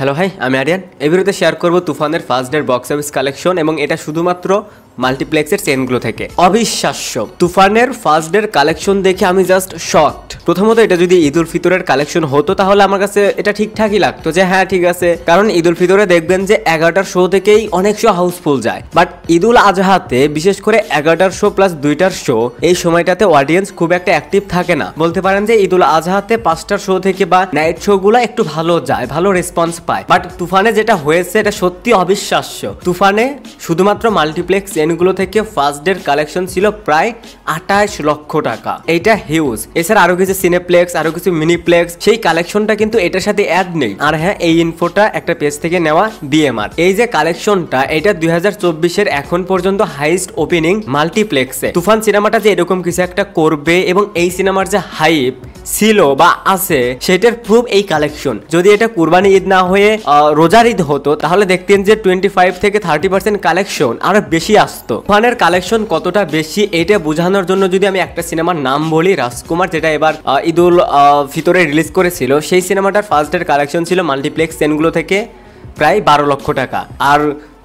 hello hi আমি আরিয়ান এই ভিডিওতে শেয়ার করব তুফানের ফার্স্ট ডের বক্স অফিস কালেকশন এবং এটা শুধুমাত্র মাল্টিপ্লেক্সের চেনগুলো থেকে অবিশ্বাস্য তুফানের ফার্স্ট ডের কালেকশন দেখে আমি জাস্ট শকড প্রথমত এটা যদি ঈদুল ফিতরের কালেকশন হতো তাহলে আমার কাছে এটা ঠিকঠাকই লাগতো যে হ্যাঁ ঠিক আছে কারণ ঈদুল ফিতরে দেখবেন যে এগারোটার শো থেকেই অনেক শো হাউসফুল যায় বাট ঈদুল আজহাতে বিশেষ করে এগারোটার শো প্লাস দুইটার শো এই সময়টাতে অডিয়েন্স খুব একটা অ্যাক্টিভ থাকে না বলতে পারেন যে ঈদুল আজহাতে পাঁচটার শো থেকে বা নাইট শো গুলো একটু ভালো যায় ভালো রেসপন্স পায় বাট তুফানে যেটা হয়েছে এটা সত্যি অবিশ্বাস্য তুফানে শুধুমাত্র মাল্টিপ্লেক্স এন ট্রেনগুলো থেকে ফার্স্ট ডের কালেকশন ছিল প্রায় আঠাশ লক্ষ টাকা এটা হিউজ এছাড়া আরো কিছু সিনেপ্লেক্স আরো কিছু মিনিপ্লেক্স সেই কালেকশনটা কিন্তু এটার সাথে অ্যাড নেই আর হ্যাঁ এই ইনফোটা একটা পেজ থেকে নেওয়া বিএমআর এই যে কালেকশনটা এটা দুই এর এখন পর্যন্ত হাইস্ট ওপেনিং মাল্টিপ্লেক্সে তুফান সিনেমাটা যে এরকম কিছু একটা করবে এবং এই সিনেমার যে হাইপ ছিল বা আছে সেটার প্রুফ এই কালেকশন যদি এটা কুরবানি ঈদ না হয়ে রোজার ঈদ হতো তাহলে দেখতেন যে টোয়েন্টি ফাইভ থেকে থার্টি পার্সেন্ট কালেকশন আরো বেশি আস আসতো ফানের কালেকশন কতটা বেশি এটা বোঝানোর জন্য যদি আমি একটা সিনেমার নাম বলি রাজকুমার যেটা এবার ঈদুল ফিতরে রিলিজ করেছিল সেই সিনেমাটার ফার্স্ট ডের কালেকশন ছিল মাল্টিপ্লেক্স সেনগুলো থেকে প্রায় বারো লক্ষ টাকা আর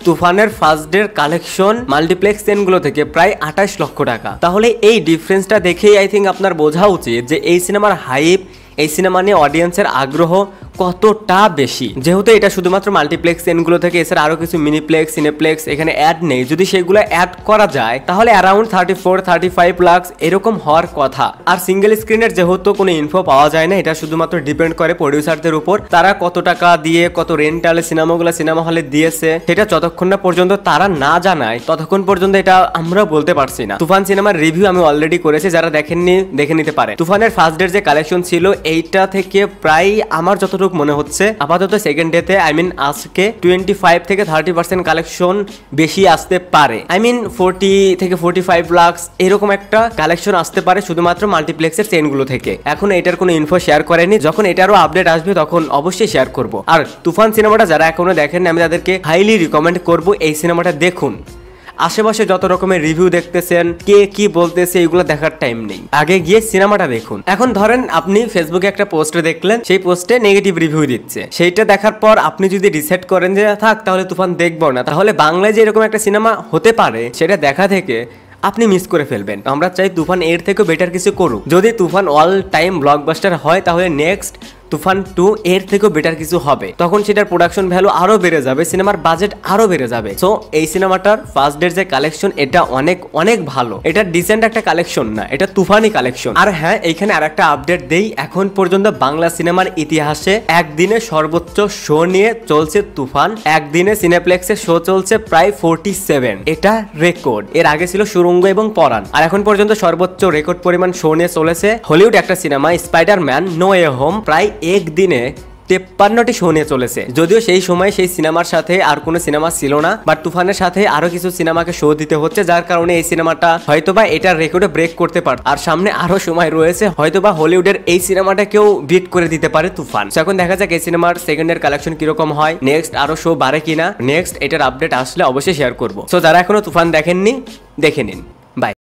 তুফানের ফার্স্ট ডের কালেকশন মাল্টিপ্লেক্স সেনগুলো থেকে প্রায় আঠাশ লক্ষ টাকা তাহলে এই ডিফারেন্সটা দেখেই আই থিঙ্ক আপনার বোঝা উচিত যে এই সিনেমার হাইপ এই সিনেমা নিয়ে অডিয়েন্সের আগ্রহ কতটা বেশি যেহেতু এটা শুধুমাত্র মাল্টিপ্লেক্স এনগুলো থেকে এছাড়া আরও কিছু মিনিপ্লেক্স সিনেপ্লেক্স এখানে অ্যাড নেই যদি সেগুলো অ্যাড করা যায় তাহলে around thirty four thirty five lakhs এরকম হওয়ার কথা আর সিঙ্গেল স্ক্রিনের যেহেতু কোনো ইনফো পাওয়া যায় না এটা শুধুমাত্র ডিপেন্ড করে প্রডিউসারদের উপর তারা কত টাকা দিয়ে কত রেন্টালে সিনেমাগুলো সিনেমা হলে দিয়েছে সেটা যতক্ষণ না পর্যন্ত তারা না জানায় ততক্ষণ পর্যন্ত এটা আমরা বলতে পারছি না তুফান সিনেমার রিভিউ আমি অলরেডি করেছি যারা দেখেননি দেখে নিতে পারে তুফানের ফার্স্ট ডের যে কালেকশন ছিল এইটা থেকে প্রায় আমার যতটুকু যতটুকু মনে হচ্ছে আপাতত সেকেন্ড ডেতে আই মিন আজকে টোয়েন্টি ফাইভ থেকে থার্টি পার্সেন্ট কালেকশন বেশি আসতে পারে আই মিন ফোরটি থেকে ফোরটি ফাইভ লাক্স এরকম একটা কালেকশন আসতে পারে শুধুমাত্র মাল্টিপ্লেক্সের চেনগুলো থেকে এখন এটার কোনো ইনফো শেয়ার করেনি যখন এটারও আপডেট আসবে তখন অবশ্যই শেয়ার করব আর তুফান সিনেমাটা যারা এখনো দেখেন আমি তাদেরকে হাইলি রিকমেন্ড করব এই সিনেমাটা দেখুন আশেপাশে যত রকমের রিভিউ দেখতেছেন কে কি বলতেছে এগুলো দেখার টাইম নেই আগে গিয়ে সিনেমাটা দেখুন এখন ধরেন আপনি ফেসবুকে একটা পোস্টে দেখলেন সেই পোস্টে নেগেটিভ রিভিউ দিচ্ছে সেইটা দেখার পর আপনি যদি ডিসাইড করেন যে থাক তাহলে তুফান দেখবো না তাহলে বাংলায় যে এরকম একটা সিনেমা হতে পারে সেটা দেখা থেকে আপনি মিস করে ফেলবেন আমরা চাই তুফান এর থেকেও বেটার কিছু করুক যদি তুফান অল টাইম ব্লকবাস্টার হয় তাহলে নেক্সট তুফান টু এর থেকেও বেটার কিছু হবে তখন সেটার প্রোডাকশন ভ্যালু আরও বেড়ে যাবে সিনেমার বাজেট আরও বেড়ে যাবে সো এই সিনেমাটার ফার্স্ট ডে যে কালেকশন এটা অনেক অনেক ভালো এটা ডিসেন্ট একটা কালেকশন না এটা তুফানি কালেকশন আর হ্যাঁ এইখানে আর একটা আপডেট দেই এখন পর্যন্ত বাংলা সিনেমার ইতিহাসে একদিনে সর্বোচ্চ শো নিয়ে চলছে তুফান একদিনে সিনেপ্লেক্সে শো চলছে প্রায় ফোরটি সেভেন এটা রেকর্ড এর আগে ছিল সুরঙ্গ এবং পরাণ আর এখন পর্যন্ত সর্বোচ্চ রেকর্ড পরিমাণ শো নিয়ে চলেছে হলিউড একটা cinema Spider Man No Way Home প্রায় একদিনে তেপ্পান্নটি শো নিয়ে চলেছে যদিও সেই সময় সেই সিনেমার সাথে আর কোনো সিনেমা ছিল না বাট তুফানের সাথে আরো কিছু সিনেমাকে শো দিতে হচ্ছে যার কারণে এই সিনেমাটা হয়তোবা এটার রেকর্ডে ব্রেক করতে পারে আর সামনে আরো সময় রয়েছে হয়তোবা হলিউডের এই সিনেমাটা কেউ বিট করে দিতে পারে তুফান এখন দেখা যাক এই সিনেমার সেকেন্ডের কালেকশন কিরকম হয় নেক্সট আরো শো বাড়ে কিনা নেক্সট এটার আপডেট আসলে অবশ্যই শেয়ার করবো তো যারা এখনো তুফান দেখেননি দেখে নিন বাই